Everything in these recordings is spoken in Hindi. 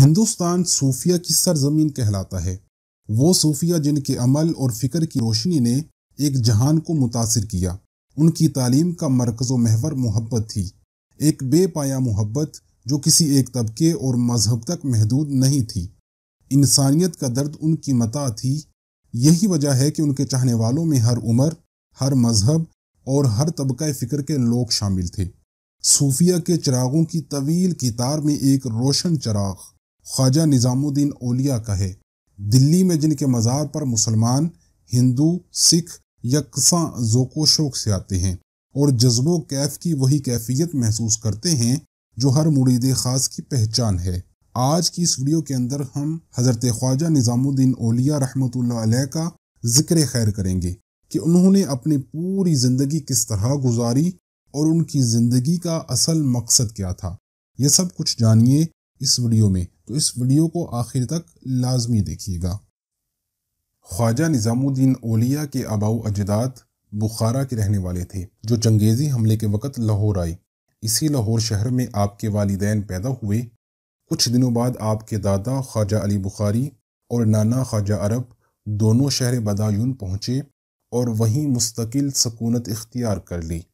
हिंदुस्तान सूफिया की सरजमीन कहलाता है वो सूफिया जिनके अमल और फिक्र की रोशनी ने एक जहान को मुतासर किया उनकी तालीम का मरकज़ महवर मोहब्बत थी एक बेपाया मोहब्बत जो किसी एक तबके और मजहब तक महदूद नहीं थी इंसानियत का दर्द उनकी मता थी यही वजह है कि उनके चाहने वालों में हर उम्र हर मजहब और हर तबका फ़िक्र के लोग शामिल थे सूफिया के चिरागों की तवील की तार में एक रोशन चराग ख्वाजा निज़ामुद्दीन ओलिया कहे दिल्ली में जिनके मज़ार पर मुसलमान हिंदू सिख यकसा जोको शोक से आते हैं और जज्बो कैफ की वही कैफियत महसूस करते हैं जो हर मुरीद खास की पहचान है आज की इस वीडियो के अंदर हम हज़रत ख्वाजा निज़ामुद्दीन ओलिया रहमत का जिक्र खैर करेंगे कि उन्होंने अपनी पूरी ज़िंदगी किस तरह गुजारी और उनकी ज़िंदगी का असल मकसद क्या था यह सब कुछ जानिए इस वीडियो में तो इस वीडियो को आखिर तक लाजमी देखिएगा ख्वाजा निज़ामुद्दीन ओलिया के अबाऊ अजदाद बुखारा के रहने वाले थे जो चंगेज़ी हमले के वक़्त लाहौर आए इसी लाहौर शहर में आपके वालदेन पैदा हुए कुछ दिनों बाद आपके दादा ख्वाजा अली बुखारी और नाना ख्वाजा अरब दोनों शहर बदायून पहुँचे और वहीं मुस्तकिल सकूनत इख्तियार कर ली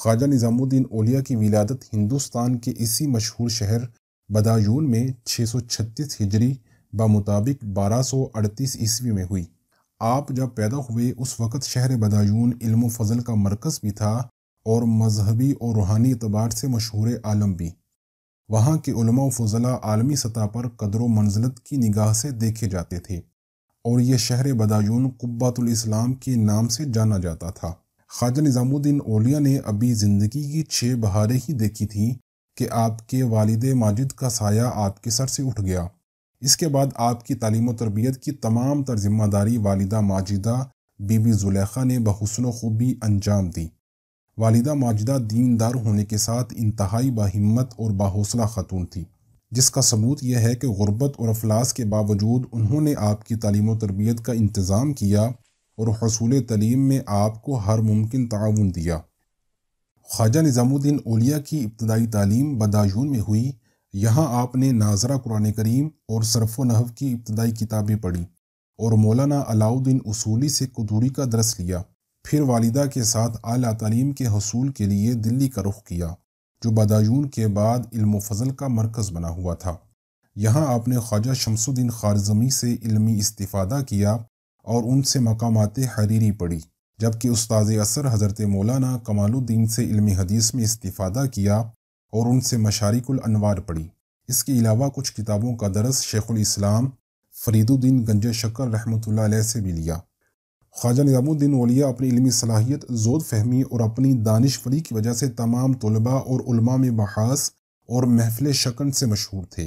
ख्वाजा निज़ामुद्दीन ओलिया की विलादत हिंदुस्तान के इसी मशहूर शहर बदायून में 636 हिजरी सौ 1238 ईस्वी में हुई आप जब पैदा हुए उस वक़्त शहर बदायून इल्म फजल का मरकज़ भी था और मजहबी और रूहानी अतबार से मशहूर आलम भी वहाँ के उलमा फजला आलमी सतह पर कदर व मंजलत की निगाह से देखे जाते थे और यह शहर बदायून कुब्बातुलस्लाम के नाम से जाना जाता था ख्वाजा निज़ामुद्दीन ओलिया ने अभी ज़िंदगी की छः बहारें ही देखी थीं कि आपके वालद माजिद का साया आपके सर से उठ गया इसके बाद आपकी तालीम तरबियत की तमाम तर जिम्मेदारी वालदा माजिदा बीबी जुलेखा ने बहसन खूबी अंजाम दी वालदा माजिदा दीनदार होने के साथ इंतहाई बाहिम्मत और बाहौसला ख़तून थी जिसका सबूत यह है कि गुरबत और अफलास के बावजूद उन्होंने आपकी तालीम तरबियत का इंतज़ाम किया और हसूल तलीम में आपको हर मुमकिन ताउन दिया ख्वाजा निज़ामुद्दीन ओलिया की इब्तदाई तालीम बदायून में हुई यहाँ आपने नाजरा कुरान करीम और सरफ नहव की इब्तदाई किताबें पढ़ी और मौलाना अलाउद्दीन उसूली से कदूरी का दरस लिया फिर वालिदा के साथ आला तालीम के हसूल के लिए दिल्ली का रुख किया जो बदायून के बाद इल्म फजल का मरकज़ बना हुआ था यहाँ आपने ख्वाजा शमसुद्दीन खारजमी से इल्मी इस्तीफ़ादा किया और उनसे मकामात हरीरी पढ़ी जबकि उस्ताद असर हज़रत मौलाना कमालुद्दीन से इल्मी हदीस में इस्तीफ़ादा किया और उनसे मशारिकलवार पढ़ी इसके अलावा कुछ किताबों का दरस शेख़ुलस्लाम फरीदुद्दीन गंज शक्कर रहमत से भी लिया ख्वाजा निज़ामुद्दीन वलिया अपनी इलमी सलाहियत जोद फहमी और अपनी दानशवरी की वजह से तमाम तलबा और उलमा में बहास और महफिल शकन से मशहूर थे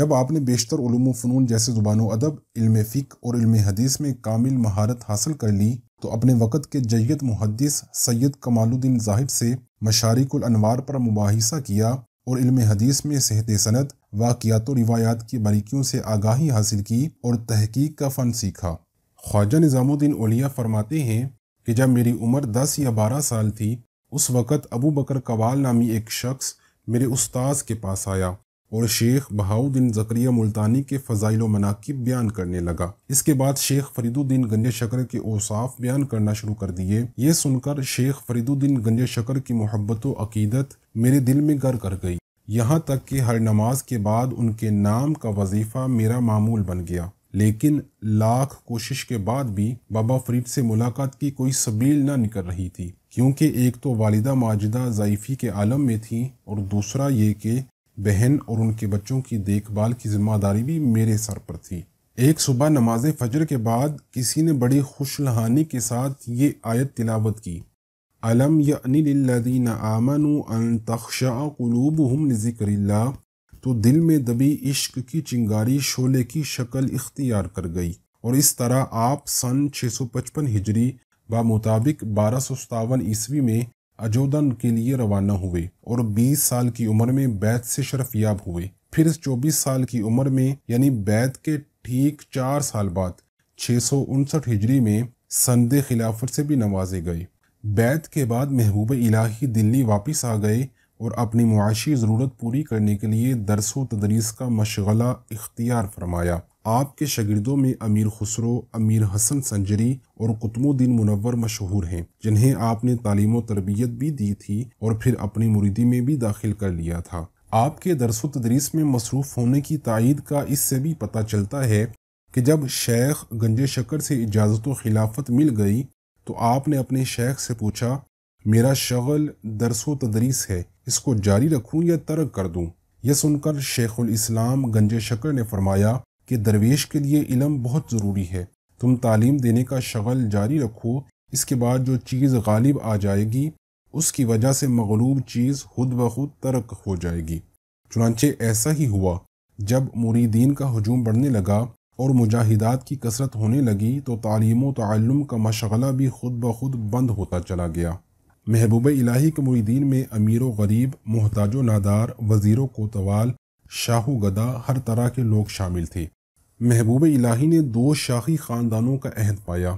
जब आपने बेशतर फ़नून जैसे ज़ुबान अदब इल्म फ़िक और इल्म हदीस में कामिल महारत हासिल कर ली तो अपने वक़्त के जैत मुहदस सैयद कमालुद्दीन जाहिद से मशारिकनवार पर मुबासा किया और इल्म हदीस में सेहत सनत वाकियात रिवायात की बारीकियों से आगाही हासिल की और तहकीक का फ़न सीखा ख्वाजा निज़ामुद्दीन ओलिया फरमाते हैं कि जब मेरी उम्र दस या बारह साल थी उस वक़्त अबू बकर कवाल नामी एक शख्स मेरे उस्ताद के पास आया और शेख बहाउद्दीन जकरिया मुल्तानी के फ़जाइल मनाकिब बयान करने लगा इसके बाद शेख फरीदुद्दीन गंजे शकर के औसाफ बयान करना शुरू कर दिए ये सुनकर शेख फरीदुद्दीन गंजे शकर की मोहब्बत अकीदत मेरे दिल में गर कर गई यहाँ तक कि हर नमाज के बाद उनके नाम का वजीफ़ा मेरा मामूल बन गया लेकिन लाख कोशिश के बाद भी बाबा फरीद से मुलाकात की कोई सबील ना निकल रही थी क्योंकि एक तो वालिदा माजिदा ज़ैफ़ी के आलम में थी और दूसरा ये कि बहन और उनके बच्चों की देखभाल की जिम्मेदारी भी मेरे सर पर थी एक सुबह नमाज फजर के बाद किसी ने बड़ी खुशलहानी के साथ ये आयत तिलावत की अलम यदीन आमन तख्शा हम जिक्र तो दिल में दबी इश्क की चिंगारी शोले की शक्ल इख्तियार कर गई और इस तरह आप सन 655 हिजरी मुताबिक बारह सौ सतावन ईस्वी में अजोदन के लिए रवाना हुए और 20 साल की उम्र में बैत से शरफयाब हुए फिर 24 साल की उम्र में यानी बैत के ठीक चार साल बाद छः हिजरी में संद खिलाफत से भी नवाजे गए बैत के बाद महबूब इलाही दिल्ली वापस आ गए और अपनी मुआशी ज़रूरत पूरी करने के लिए दरस व तदरीस का मशगला इख्तियार फरमाया आपके शगिर्दों में अमीर खुसरो अमीर हसन संजरी और कुतुबुद्दीन मुनवर मशहूर हैं जिन्हें आपने तालीम व तरबियत भी दी थी और फिर अपनी मुरीदी में भी दाखिल कर लिया था आपके दरस व तदरीस में मसरूफ़ होने की तइद का इससे भी पता चलता है कि जब शेख गंजे शकर से इजाज़त व खिलाफत मिल गई तो आपने अपने शेख से पूछा मेरा शगल दरस व तदरीस है इसको जारी रखूँ या तर्क कर दूँ यह सुनकर शेखुल इस्लाम गंजे शकर ने फरमाया कि दरवेश के लिए इलम बहुत ज़रूरी है तुम तालीम देने का शगल जारी रखो इसके बाद जो चीज़ गालिब आ जाएगी उसकी वजह से मगलूब चीज़ खुद ब खुद तर्क हो जाएगी चुनाचे ऐसा ही हुआ जब मुरीदीन का हजूम बढ़ने लगा और मुजाहिदात की कसरत होने लगी तो तालीम तल्लम का मशगला भी खुद ब खुद बंद होता चला गया महबूब इलाही के मुरीदीन में अमीर व गरीब मोहताज नादार वज़ीर कोतवाल शाह गदा हर तरह के लोग शामिल थे महबूब इलाही ने दो शाही ख़ानदानों का अहद पाया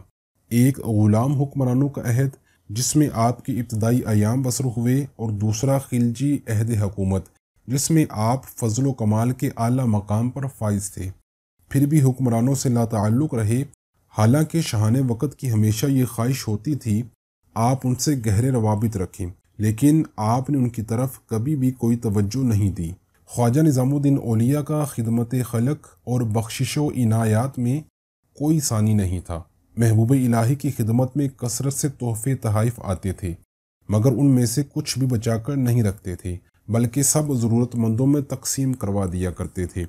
एक ग़ुलाम हुक्मरानों का अहद जिसमें आपके इब्तदाई अयाम बसर हुए और दूसरा खिलजी अहद हकूमत जिसमें आप फजल कमाल के अली मकाम पर फाइज थे फिर भी हुक्मरानों से लाताल्लुक़ रहे हालांकि शाहान वक़्त की हमेशा ये ख्वाहिश होती थी आप उनसे गहरे रवाबित रखें लेकिन आपने उनकी तरफ कभी भी कोई तवज्जो नहीं दी ख्वाजा निज़ामुद्दीन ओलिया का खिदमत खलक और बख्शिश इनायात में कोई सानी नहीं था महबूब इलाही की खिदमत में कसरत से तोहफे तहाइफ आते थे मगर उनमें से कुछ भी बचाकर नहीं रखते थे बल्कि सब ज़रूरतमंदों में तकसीम करवा दिया करते थे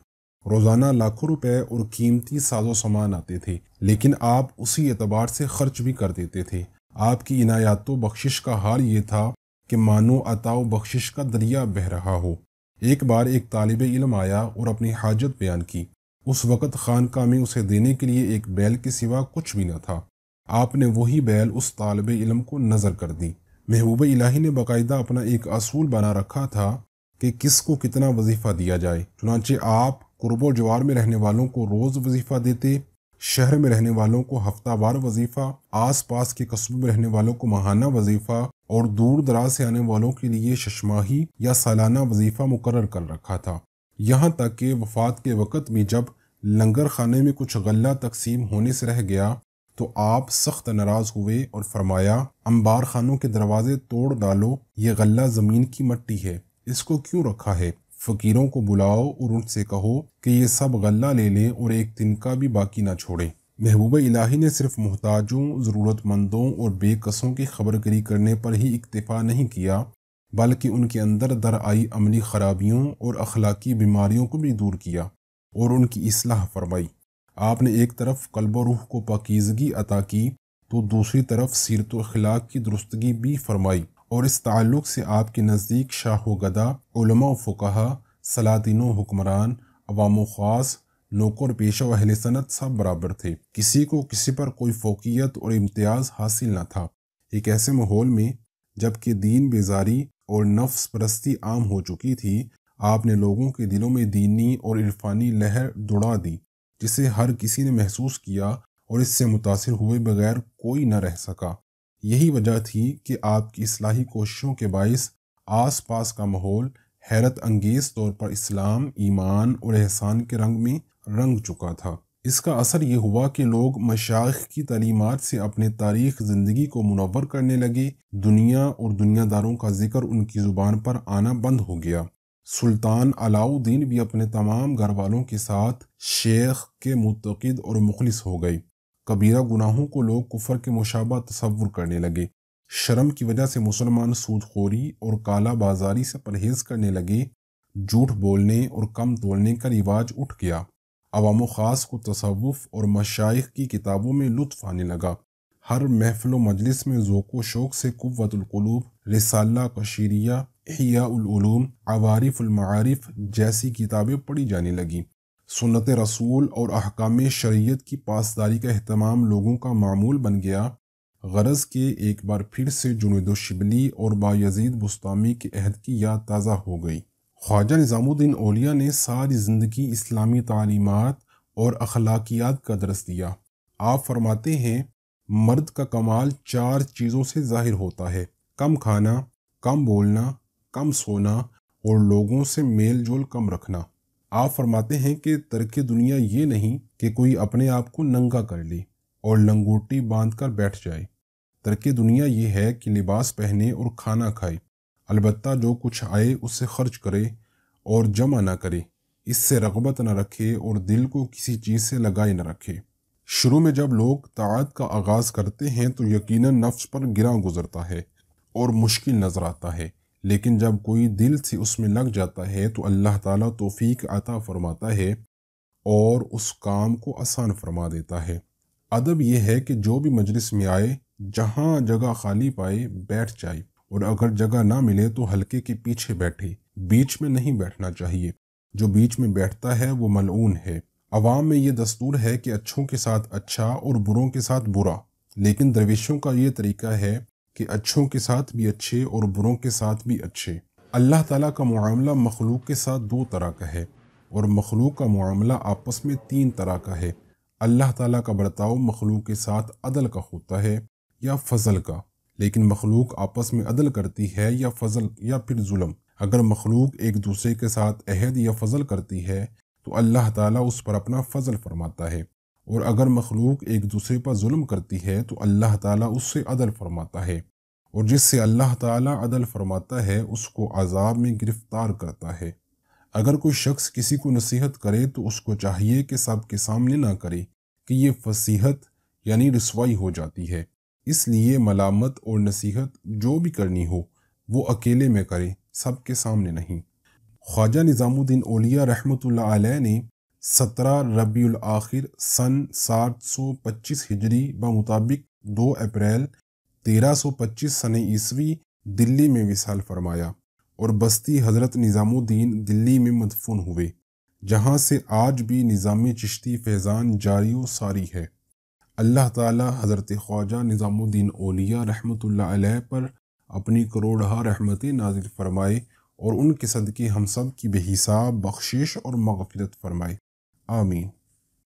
रोज़ाना लाखों रुपए और कीमती साजो सामान आते थे लेकिन आप उसी एतबार से खर्च भी कर देते थे आपकी इनायात बख्शिश का हाल ये था कि मानो अताओ बख्शिश का दरिया बह रहा हो एक बार एक तालब इलम आया और अपनी हाजत बयान की उस वक़्त खानका में उसे देने के लिए एक बैल के सिवा कुछ भी न था आपने वही बैल उस तालब इलम को नज़र कर दी महबूब इलाही ने बाकायदा अपना एक असूल बना रखा था कि किस को कितना वजीफ़ा दिया जाए चुनाचे आप कुरब जवार में रहने वालों को रोज़ वजीफ़ा देते शहर में रहने वालों को हफ्तावार वजीफा आस पास के कस्बों में रहने वालों को माहाना वजीफा और दूर दराज से आने वालों के लिए शशमाही या सालाना वजीफा मुकर कर रखा था यहाँ तक कि वफात के वक़्त में जब लंगर खाने में कुछ गल्ला तकसीम होने से रह गया तो आप सख्त नाराज़ हुए और फरमाया अंबार खानों के दरवाजे तोड़ डालो ये गल्ला ज़मीन की मट्टी है इसको क्यों रखा है फ़कीरों को बुलाओ और उनसे कहो कि ये सब गल्ला ले लें और एक दिन का भी बाकी ना छोड़ें महबूब इलाही ने सिर्फ मोहताजों ज़रूरतमंदों और बेकसों की खबरगिरी करने पर ही इक्तफा नहीं किया बल्कि उनके अंदर दर आई अमली खराबियों और अखलाकी बीमारियों को भी दूर किया और उनकी असलाह फरमाई आपने एक तरफ कल्ब रूह को पाकिजगी अता की तो दूसरी तरफ सीरत अखलाक की दुरुस्तगी भी फरमाई और इस ताल्लुक़ से आपके नज़दीक शाह गदा फ़ुकहा सलातिनों हुक्मरान अवाम ख़ास नौकर पेशा अहल सनत सब बराबर थे किसी को किसी पर कोई फोकियत और इम्तियाज़ हासिल न था एक ऐसे माहौल में जबकि दीन बेजारी और नफ्स परस्ती आम हो चुकी थी आपने लोगों के दिलों में दीनी और इरफानी लहर दौड़ा दी जिसे हर किसी ने महसूस किया और इससे मुतासर हुए बगैर कोई न रह सका यही वजह थी कि आपकी इसलाही कोशिशों के बायस आस पास का माहौल हैरत अंगेज तौर पर इस्लाम ईमान और एहसान के रंग में रंग चुका था इसका असर ये हुआ कि लोग मशाख की तलीमत से अपने तारीख ज़िंदगी को मुनवर करने लगे दुनिया और दुनियादारों का जिक्र उनकी ज़ुबान पर आना बंद हो गया सुल्तान अलाउद्दीन भी अपने तमाम घर वालों के साथ शेख के मुतकद और मुखलिस हो गए कबीरा गुनाहों को लोग कुफर के मुशाबा तसवर करने लगे शर्म की वजह से मुसलमान सूदखोरी और काला बाजारी से परहेज करने लगे झूठ बोलने और कम तोलने का रिवाज उठ गया अवाम ख़ास को तसवुफ़ और मशाइ की किताबों में लुत्फ आने लगा हर महफिल मजलिस में ज़ोको शौक़ से कुतलूब रिसाला कशीरिया हियालूम आवारिफ़ुलमारफ़ जैसी किताबें पढ़ी जाने लगीं सुनत रसूल और अहकाम शरीयत की पासदारी का अहतमाम लोगों का मामूल बन गया गरज के एक बार फिर से जुनेद शिबली और बायजीद बुस्तामी के अहद की याद ताज़ा हो गई ख्वाजा निज़ामुद्दीन ओलिया ने सारी ज़िंदगी इस्लामी तालीमत और अखलाकियात का दरस दिया आप फरमाते हैं मर्द का कमाल चार चीज़ों से ज़ाहिर होता है कम खाना कम बोलना कम सोना और लोगों से मेल जोल कम रखना आप फरमाते हैं कि तर्क दुनिया ये नहीं कि कोई अपने आप को नंगा कर ले और लंगोटी बांध कर बैठ जाए तर्क दुनिया ये है कि लिबास पहने और खाना खाए अलबत् जो कुछ आए उससे खर्च करे और जमा ना करे इससे रगबत न रखे और दिल को किसी चीज़ से लगाए न रखे शुरू में जब लोग ताद का आगाज़ करते हैं तो यकीनन नफ्स पर गिरा गुजरता है और मुश्किल नज़र आता है लेकिन जब कोई दिल से उसमें लग जाता है तो अल्लाह ताला तौफीक अता फरमाता है और उस काम को आसान फरमा देता है अदब यह है कि जो भी मजलिस में आए जहाँ जगह खाली पाए बैठ जाए और अगर जगह ना मिले तो हल्के के पीछे बैठे बीच में नहीं बैठना चाहिए जो बीच में बैठता है वो मलून है अवाम में ये दस्तूर है कि अच्छों के साथ अच्छा और बुरों के साथ बुरा लेकिन दरवेशों का ये तरीका है कि अच्छों के साथ भी अच्छे और बुरों के साथ भी अच्छे अल्लाह ताला का मामला मखलूक के साथ दो तरह का है और मखलूक का मामला आपस में तीन तरह का है अल्लाह ताला का बर्ताव मखलूक के साथ अदल का होता है या फजल का लेकिन मखलूक आपस में अदल करती है या फजल या फिर जुल्म अगर मखलूक एक दूसरे के साथ अहद या फजल करती है तो अल्लाह ताला उस पर अपना फजल फरमाता है और अगर मखलूक एक दूसरे पर जुल्म करती है तो अल्लाह ताला उससे अदल फरमाता है और जिससे अल्लाह ताला अदल फरमाता है उसको अजाब में गिरफ्तार करता है अगर कोई शख्स किसी को नसीहत करे तो उसको चाहिए कि सब के सामने ना करे कि ये फसीहत यानी रसवाई हो जाती है इसलिए मलामत और नसीहत जो भी करनी हो वो अकेले में करे के सामने नहीं ख्वाजा निज़ामुद्दीन ओलिया रहमत ने सत्रह रबी आखिर सन सात सौ पच्चीस हिजरी ब मुताबिक दो अप्रैल तेरह सौ पच्चीस सन ईस्वी दिल्ली में विसाल फरमाया और बस्ती हज़रत निज़ामुद्दीन दिल्ली में मदफून हुए जहाँ से आज भी निज़ाम चिश्ती फैज़ान जारी व सारी है अल्लाह ताला हज़रत ख्वाजा निज़ामुद्दीन ओलिया रहमतुल्लाह अलैह पर अपनी करोड़हा रहमत नाजिल फरमाए और उनके सदक़े हम सब की बेहिसाब बख्शिश और मगफरत फरमाए army